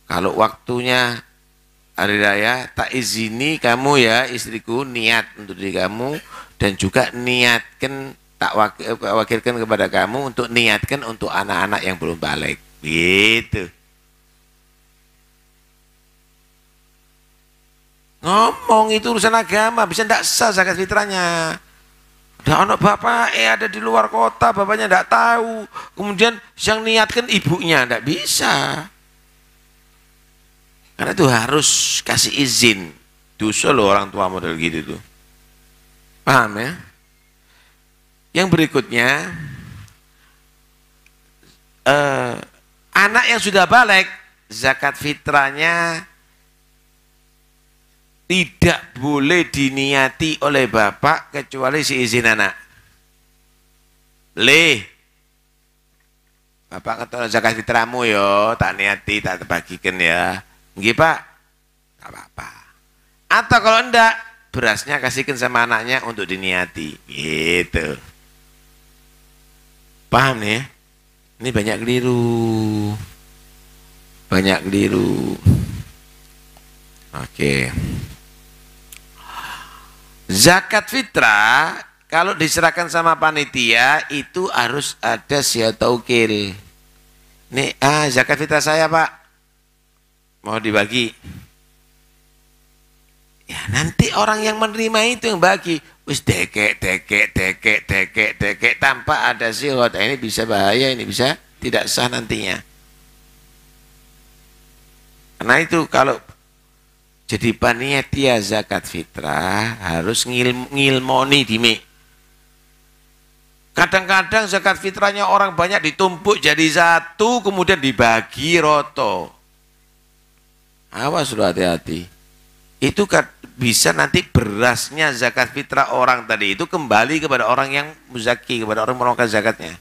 kalau waktunya hari raya, tak izini kamu ya istriku niat untuk diri kamu dan juga niatkan tak wakilkan kepada kamu untuk niatkan untuk anak-anak yang belum balik. Gitu. Ngomong itu urusan agama, bisa ndak sah zakat fitrahnya. Ada anak bapak eh ada di luar kota, bapaknya ndak tahu. Kemudian yang niatkan ibunya ndak bisa. Karena itu harus kasih izin. Dosa loh orang tua model gitu tuh. Paham ya? Yang berikutnya, eh, anak yang sudah balik, zakat fitrahnya tidak boleh diniati oleh bapak kecuali si izin anak. leh bapak ketua zakat fitramu yo, tak niati, tak terbagikan ya. Nggih pak, tak apa-apa. Atau kalau enggak, berasnya kasihkan sama anaknya untuk diniati. Gitu. Paham nih ya? Ini banyak keliru. Banyak keliru. Oke. Okay. Zakat fitrah kalau diserahkan sama panitia itu harus ada sihat taukil. Nih, ah zakat fitrah saya, Pak. Mau dibagi. Ya nanti orang yang menerima itu yang bagi. Wis dekek, dekek, dekek, dekek, dekek tanpa ada sihat. Nah, ini bisa bahaya, ini bisa tidak sah nantinya. Karena itu kalau jadi panitia zakat fitrah harus ngil, ngilmoni dimi. Kadang-kadang zakat fitrahnya orang banyak ditumpuk jadi satu kemudian dibagi roto. Awas lu hati-hati. Itu bisa nanti berasnya zakat fitrah orang tadi itu kembali kepada orang yang muzaki, kepada orang yang melakukan zakatnya.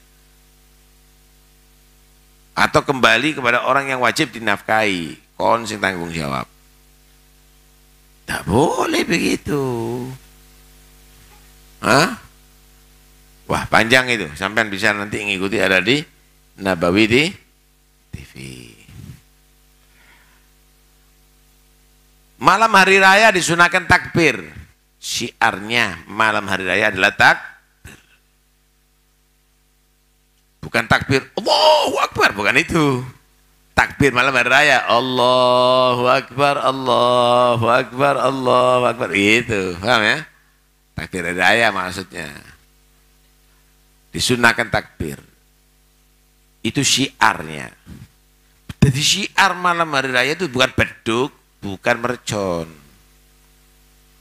Atau kembali kepada orang yang wajib dinafkahi. Kon sing tanggung jawab. Tak boleh begitu. Hah? Wah panjang itu. Sampai bisa nanti ngikuti ada di Nabawi di TV. Malam hari raya disunahkan takbir. Syiarnya malam hari raya adalah takbir. Bukan takbir, Allahu Akbar, bukan itu takbir malam hari raya Allahu Akbar Allahu Akbar Allahu Akbar itu paham ya takbir hari raya maksudnya disunahkan takbir itu syiarnya jadi syiar malam hari raya itu bukan beduk bukan mercon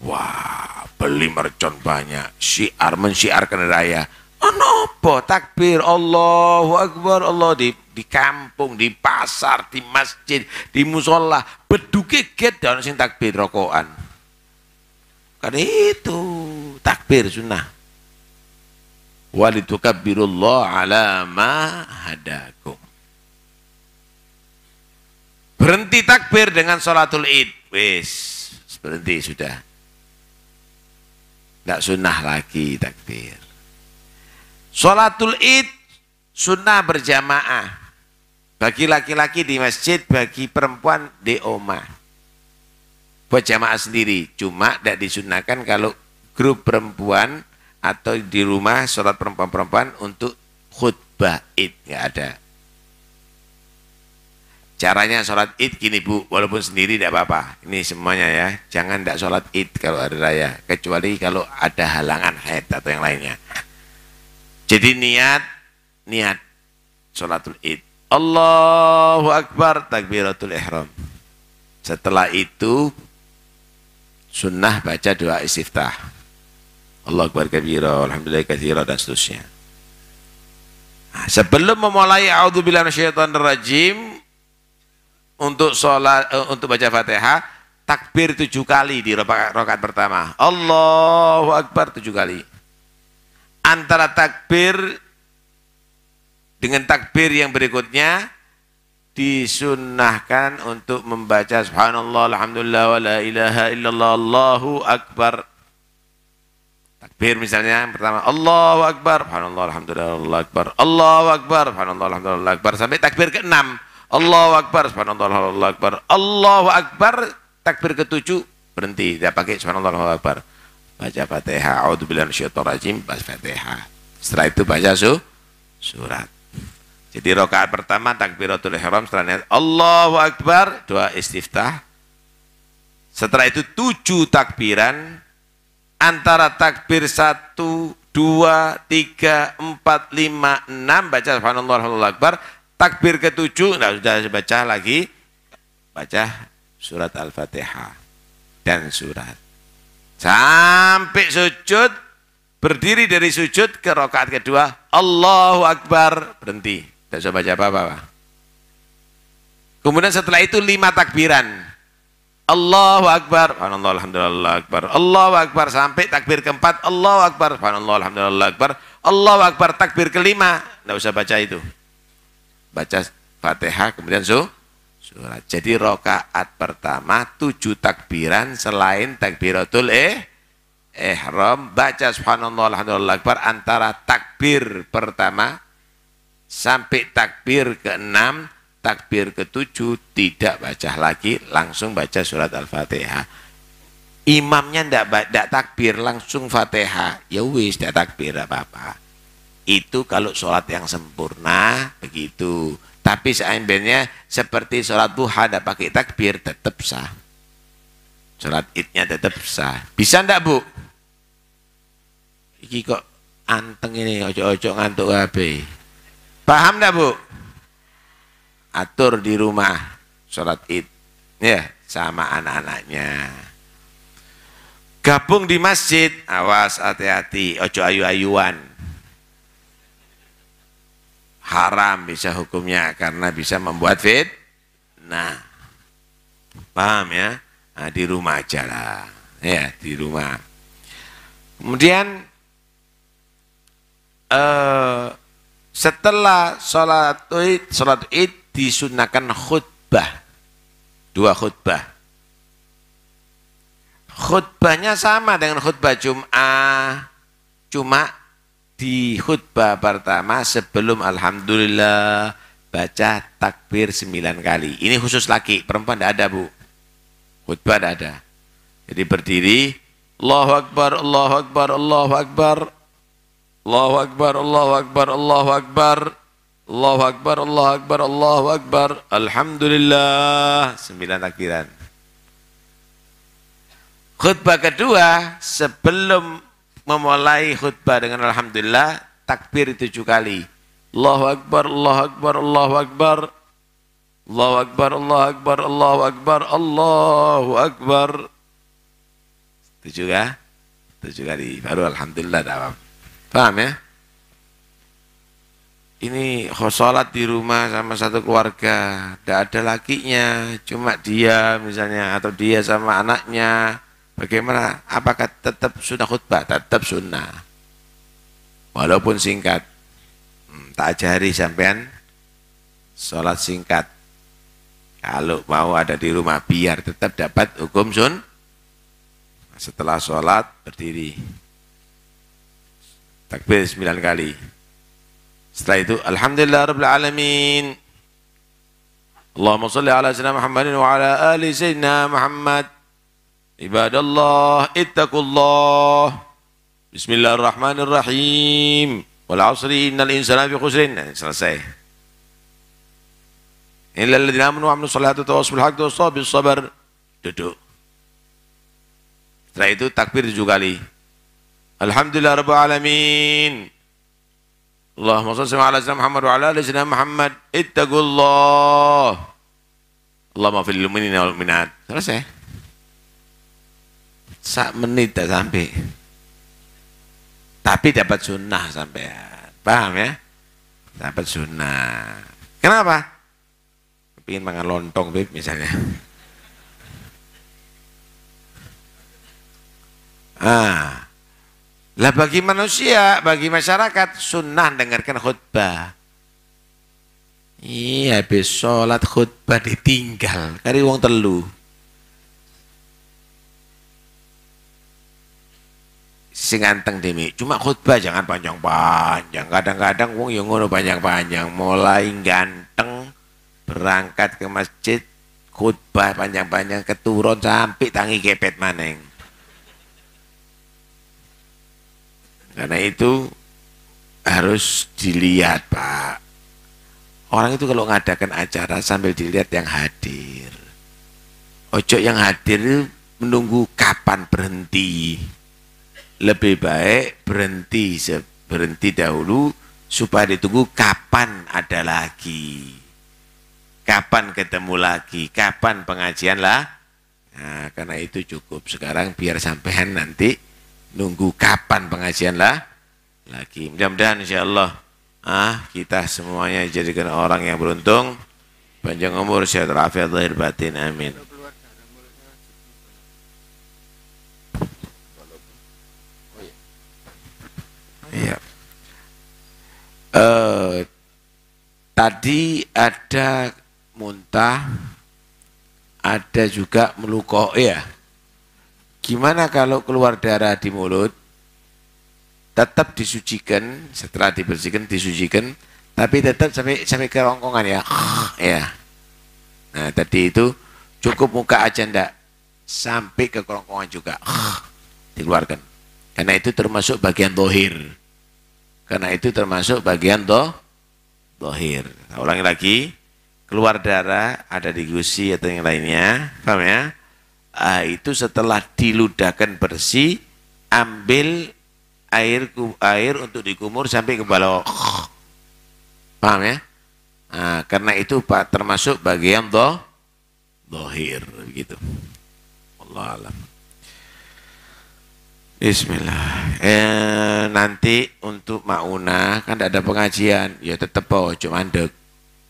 wah beli mercon banyak syiar hari raya ono takbir Allahu Akbar Allah di di kampung, di pasar, di masjid, di musola, beduki get dan sing takbir rokokan. Kan itu takbir sunnah. Walitukabbirullah ala ma hadakum. Berhenti takbir dengan sholatul id. Wis, berhenti sudah. Tidak sunnah lagi takbir. Sholatul id sunnah berjamaah bagi laki-laki di masjid, bagi perempuan di oma. Buat jamaah sendiri, cuma tidak disunahkan kalau grup perempuan atau di rumah sholat perempuan-perempuan untuk khutbah id nggak ada. Caranya sholat id gini bu, walaupun sendiri tidak apa-apa. Ini semuanya ya, jangan tidak sholat id kalau ada raya, kecuali kalau ada halangan haid atau yang lainnya. Jadi niat, niat sholatul id Allahu Akbar takbiratul ihram. Setelah itu sunnah baca doa istiftah. Allah Akbar kabira, alhamdulillah kathira dan seterusnya. Nah, sebelum memulai rajim untuk sholat uh, untuk baca Fatihah takbir tujuh kali di rokat pertama. Allahu Akbar tujuh kali. Antara takbir dengan takbir yang berikutnya disunnahkan untuk membaca subhanallah alhamdulillah wa la ilaha illallah Allahu akbar. Takbir misalnya yang pertama Allahu akbar subhanallah alhamdulillah Allahu akbar. Allahu akbar subhanallah alhamdulillah Allahu akbar sampai takbir ke-6. Allahu akbar subhanallah Allahu akbar. Allahu akbar takbir ke-7 berhenti tidak pakai subhanallah Allahu akbar. Baca Fatihah, auzubillahi minasyaitonir rajim, baca Fatihah. Setelah itu baca su surat. Jadi rokaat pertama takbiratul ihram setelah Allahu Akbar, doa istiftah. Setelah itu tujuh takbiran antara takbir satu, dua, tiga, empat, lima, enam baca subhanallah Allahu akbar takbir ketujuh nah sudah baca lagi baca surat Al-Fatihah dan surat sampai sujud berdiri dari sujud ke rokaat kedua Allahu akbar berhenti tidak usah baca apa-apa. Pak. Kemudian setelah itu lima takbiran. Allahu Akbar, Subhanallah, Alhamdulillah, Akbar. Allahu Akbar sampai takbir keempat, Allahu Akbar, Subhanallah, Alhamdulillah, Akbar. Allahu Akbar takbir kelima, tidak usah baca itu. Baca Fatihah kemudian su surat. Jadi rokaat pertama tujuh takbiran selain takbiratul eh ihram baca subhanallah alhamdulillah akbar antara takbir pertama sampai takbir ke-6, takbir ke-7 tidak baca lagi, langsung baca surat Al-Fatihah. Imamnya ndak ndak takbir, langsung Fatihah. Ya wis, ndak takbir apa-apa. Itu kalau sholat yang sempurna begitu. Tapi seandainya seperti sholat duha ndak pakai takbir tetap sah. Sholat idnya tetap sah. Bisa ndak bu? Iki kok anteng ini ojo-ojo ngantuk kabeh. Paham enggak Bu? Atur di rumah sholat id. Ya, sama anak-anaknya. Gabung di masjid, awas hati-hati, ojo ayu-ayuan. Haram bisa hukumnya karena bisa membuat fit. Nah, paham ya? Nah, di rumah aja lah. Ya, di rumah. Kemudian eh setelah sholat id, sholat id disunahkan khutbah. Dua khutbah. Khutbahnya sama dengan khutbah Jum'ah. Cuma di khutbah pertama sebelum Alhamdulillah baca takbir sembilan kali. Ini khusus laki, perempuan tidak ada bu. Khutbah tidak ada. Jadi berdiri, Allahu Akbar, Allahu Akbar, Allahu Akbar, Allahu Akbar, Allahu Akbar, Allahu Akbar. Allahu Akbar, Allahu Akbar, Allahu Akbar. Alhamdulillah. Sembilan takbiran. Khutbah kedua, sebelum memulai khutbah dengan Alhamdulillah, takbir tujuh kali. Allahu Akbar, Allahu Akbar, Allahu Akbar. Allahu Akbar, Allahu Akbar, Allahu Akbar, Allahu Akbar. Tujuh ya? Tujuh kali. Baru Alhamdulillah. Dalam. Paham ya? Ini khosolat di rumah sama satu keluarga, tidak ada lakinya, cuma dia misalnya atau dia sama anaknya. Bagaimana? Apakah tetap sunnah khutbah? Tetap sunnah. Walaupun singkat. Hmm, tak ajari sampean sholat singkat. Kalau mau ada di rumah biar tetap dapat hukum sun. Setelah sholat berdiri takbir sembilan kali setelah itu alhamdulillah rabbil alamin Allahumma salli ala sayyidina Muhammadin wa ala ali sayyidina Muhammad ibadallah ittaqullah bismillahirrahmanirrahim wal asri innal insana fi khusrin nah, selesai Illa alladzina amanu wa amilus salihati wa tawassul haqq wa sabar duduk setelah itu takbir tujuh kali Alhamdulillah Rabbil Alamin. Allahumma salli ala sayyidina Muhammad wa ala ali sayyidina Muhammad. Ittaqullah. Allahumma fil mu'minina wal minat. Selesai. Sak menit tak sampai. Tapi dapat sunnah sampai. Paham ya? Dapat sunnah. Kenapa? Pengen makan lontong, Bib, misalnya. Ah, lah bagi manusia, bagi masyarakat, sunnah dengarkan khutbah. Iya, habis sholat khutbah ditinggal. Kari wong telu. singanteng demi. Cuma khutbah jangan panjang-panjang. Kadang-kadang wong yang ngono panjang-panjang. Mulai ganteng, berangkat ke masjid, khutbah panjang-panjang, keturun sampai tangi kepet maneng Karena itu harus dilihat Pak. Orang itu kalau ngadakan acara sambil dilihat yang hadir. Ojo yang hadir menunggu kapan berhenti. Lebih baik berhenti berhenti dahulu supaya ditunggu kapan ada lagi. Kapan ketemu lagi, kapan pengajian lah. Nah, karena itu cukup sekarang biar sampai nanti nunggu kapan pengajian lah lagi. Mudah-mudahan insya Allah ah, kita semuanya jadikan orang yang beruntung, panjang umur, sehat rafiat lahir batin, amin. ya. Uh, tadi ada muntah, ada juga melukok. ya. Gimana kalau keluar darah di mulut, tetap disucikan, setelah dibersihkan, disucikan, tapi tetap sampai sampai ke rongkongan ya. ya. Nah, tadi itu cukup muka aja ndak sampai ke kerongkongan juga. dikeluarkan. Karena itu termasuk bagian dohir. Karena itu termasuk bagian doh, dohir. Nah, ulangi lagi, keluar darah ada di gusi atau yang lainnya, paham ya? ah, itu setelah diludahkan bersih ambil air air untuk dikumur sampai ke bawah paham ya nah, karena itu pak termasuk bagian doh dohir gitu Allah alam Bismillah eh, nanti untuk mauna kan tidak ada pengajian ya tetap cuma dek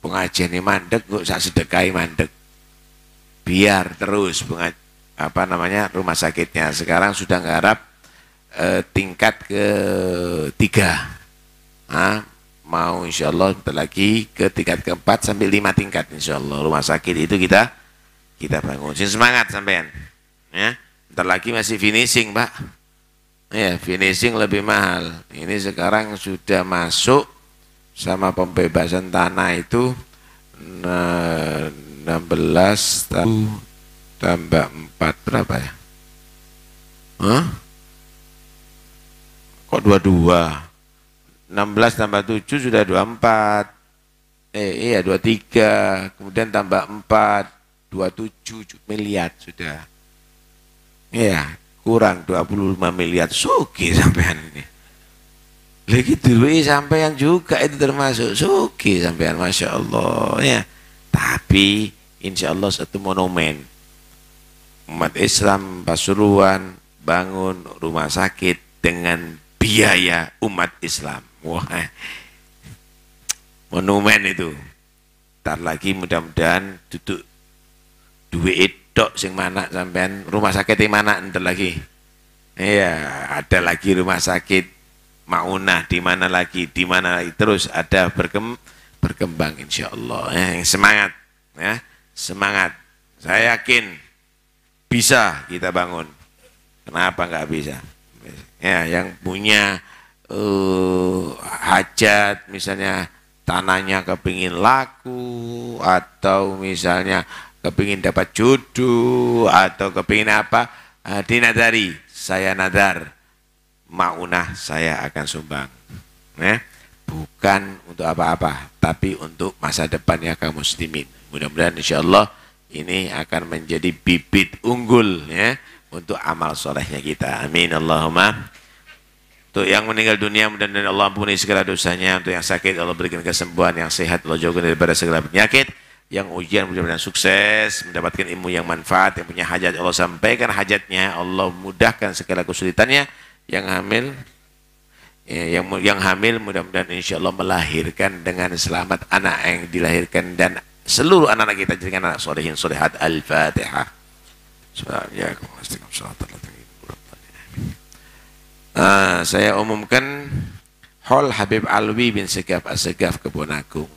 pengajian ini mandek nggak usah sedekai mandek biar terus pengajian apa namanya rumah sakitnya. Sekarang sudah ngarap eh, tingkat ke tiga. Nah, mau insya Allah lagi ke tingkat keempat sampai lima tingkat insya Allah rumah sakit itu kita kita bangun. Sini semangat sampean. Ya, ntar lagi masih finishing pak. Ya, finishing lebih mahal. Ini sekarang sudah masuk sama pembebasan tanah itu 16 eh, tahun tambah 4 berapa ya? Hah? Kok 22? 16 tambah 7 sudah 24. Eh iya 23, kemudian tambah 4, 27 miliar sudah. Iya, kurang 25 miliar suki sampean ini. Lagi duit sampean juga itu termasuk suki sampean Masya Allah ya. Tapi insya Allah satu monumen umat Islam Pasuruan bangun rumah sakit dengan biaya umat Islam. Wah, eh, monumen itu. tar lagi mudah-mudahan duduk duit dok sing mana sampean rumah sakit di mana ntar lagi. Iya, ada lagi rumah sakit Maunah di mana lagi, di mana lagi terus ada berkembang berkembang insya Allah. Eh, semangat, ya semangat. Saya yakin bisa kita bangun. Kenapa nggak bisa? Ya, yang punya uh, hajat misalnya tanahnya kepingin laku atau misalnya kepingin dapat jodoh atau kepingin apa uh, dinadari saya nadar maunah saya akan sumbang ya bukan untuk apa-apa tapi untuk masa depannya kaum muslimin mudah-mudahan Insya Allah ini akan menjadi bibit unggul ya untuk amal solehnya kita. Amin Allahumma. Untuk yang meninggal dunia mudah-mudahan Allah ampuni segala dosanya. Untuk yang sakit Allah berikan kesembuhan, yang sehat Allah jauhkan daripada segala penyakit. Yang ujian mudah-mudahan sukses, mendapatkan ilmu yang manfaat, yang punya hajat Allah sampaikan hajatnya, Allah mudahkan segala kesulitannya. Yang hamil ya, yang yang hamil mudah-mudahan insya Allah melahirkan dengan selamat anak yang dilahirkan dan seluruh anak-anak kita jadikan anak solehin solehat al-fatihah ya, eh, saya umumkan hall Habib Alwi bin Segaf Asegaf Kebun Agung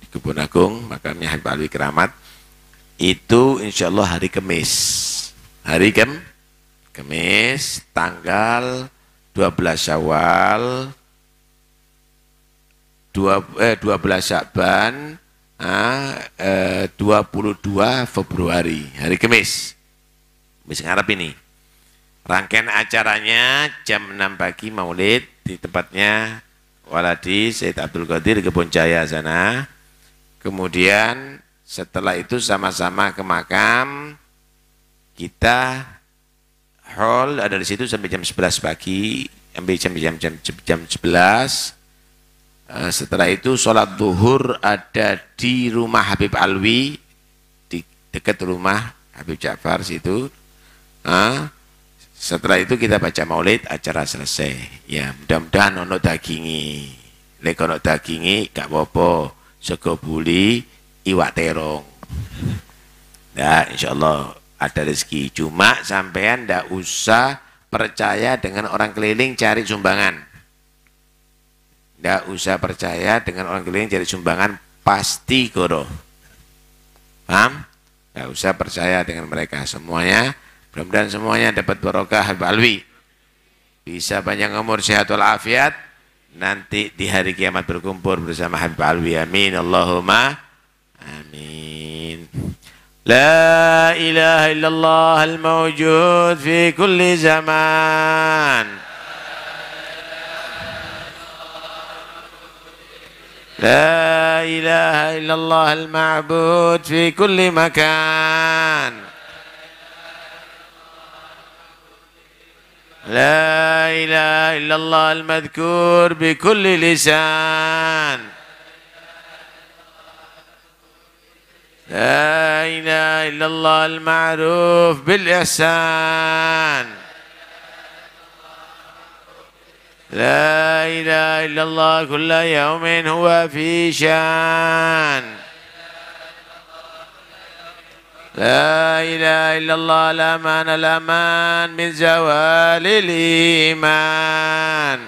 di Kebun Agung makamnya Habib Alwi Keramat itu insya Allah hari Kemis hari Kem Kemis tanggal 12 Syawal 2, eh, 12 Syakban 22 e, Februari, hari Kamis. Kamis ngarep ini. Rangkaian acaranya jam 6 pagi maulid di tempatnya Waladi Said Abdul Qadir Kebun Jaya sana. Kemudian setelah itu sama-sama ke makam kita hall ada di situ sampai jam 11 pagi sampai jam jam jam jam 11 Eh, setelah itu sholat duhur ada di rumah Habib Alwi di dekat rumah Habib Ja'far situ eh, setelah itu kita baca maulid acara selesai ya mudah-mudahan ono dagingi lek ono dagingi gak apa-apa buli iwak terong nah insyaallah ada rezeki cuma sampean ndak usah percaya dengan orang keliling cari sumbangan tidak usah percaya dengan orang keliling jadi sumbangan pasti goro. Paham? Tidak usah percaya dengan mereka semuanya. Mudah-mudahan semuanya dapat barokah balwi. Bisa panjang umur sehat walafiat. Nanti di hari kiamat berkumpul bersama Habib Alwi. Amin. Allahumma. Amin. La ilaha illallah al-mawjud fi kulli zaman. لا إله إلا الله المعبود في كل مكان لا إله إلا الله المذكور بكل لسان لا إله إلا الله المعروف بالإحسان لا إله إلا الله كل يوم هو في شان لا إله إلا الله الأمان الأمان من زوال الإيمان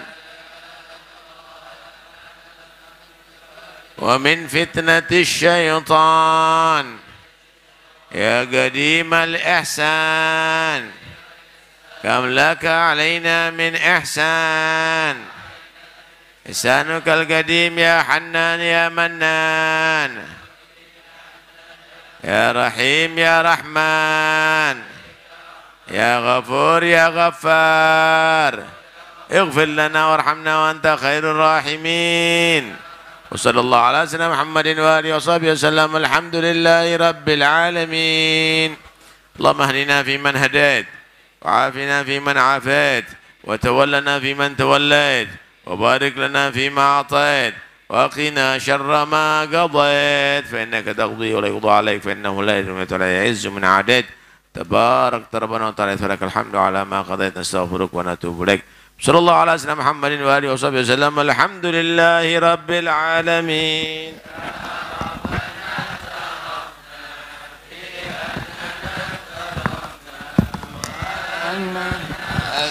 ومن فتنة الشيطان يا قديم الإحسان كم لك علينا من إحسان إحسانك القديم يا حنان يا منان يا رحيم يا رحمن يا غفور يا غفار اغفر لنا وارحمنا وأنت خير الراحمين وصلى الله على سيدنا محمد وآله وصحبه وسلم الحمد لله رب العالمين اللهم اهدنا فيمن هديت وعافنا فيمن عافيت وتولنا فيمن توليت وبارك لنا فيما أعطيت وقنا شر ما قضيت فإنك تقضي ولا يقضى عليك فإنه لا يذل ولا يعز من عاديت تبارك ربنا وتعالى فلك الحمد على ما قضيت نستغفرك ونتوب إليك صلى الله على سيدنا محمد وآله وصحبه وسلم الحمد لله رب العالمين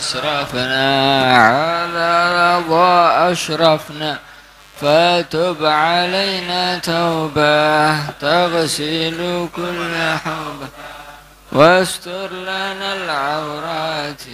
أسرفنا على رضا أشرفنا فتب علينا توبة تغسل كل حب واستر لنا العورات